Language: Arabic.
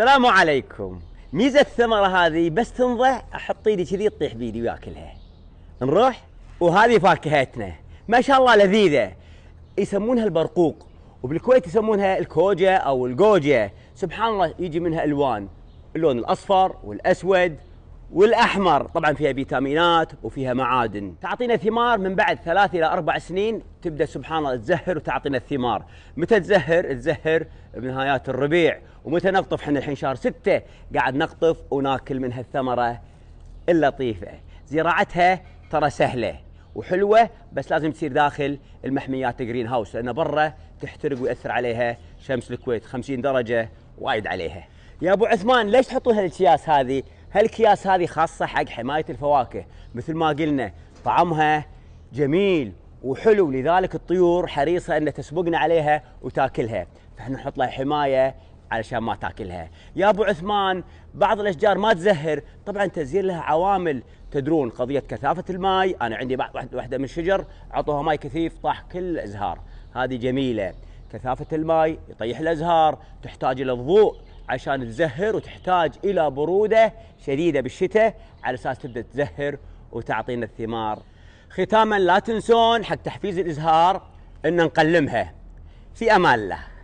السلام عليكم ميزة الثمرة هذه بس تنضع احط ايدي كذي تطيح بيدي وياكلها نروح وهذه فاكهتنا ما شاء الله لذيذة يسمونها البرقوق وبالكويت يسمونها الكوجة او الجوجة سبحان الله يجي منها الوان اللون الاصفر والاسود والأحمر طبعا فيها فيتامينات وفيها معادن تعطينا ثمار من بعد ثلاث إلى أربع سنين تبدأ سبحان الله تزهر وتعطينا الثمار متى تزهر؟ تزهر بنهايات الربيع ومتى نقطف احنا الحين شهر ستة قاعد نقطف وناكل من هالثمرة اللطيفة زراعتها ترى سهلة وحلوة بس لازم تصير داخل المحميات جرين هاوس لأن برا تحترق ويأثر عليها شمس الكويت 50 درجة وايد عليها يا أبو عثمان ليش تحطون هالأكياس هذه هالاكياس هذه خاصه حق حمايه الفواكه مثل ما قلنا طعمها جميل وحلو لذلك الطيور حريصه ان تسبقنا عليها وتاكلها فاحنا نحط لها حمايه علشان ما تاكلها يا ابو عثمان بعض الاشجار ما تزهر طبعا تزهير لها عوامل تدرون قضيه كثافه الماء انا عندي واحده من الشجر عطوها ماي كثيف طاح كل الازهار هذه جميله كثافه الماي يطيح الازهار تحتاج الى الضوء عشان تزهر وتحتاج الى بروده شديده بالشتاء على اساس تبدا تزهر وتعطينا الثمار. ختاما لا تنسون حق تحفيز الازهار ان نقلمها في امان الله.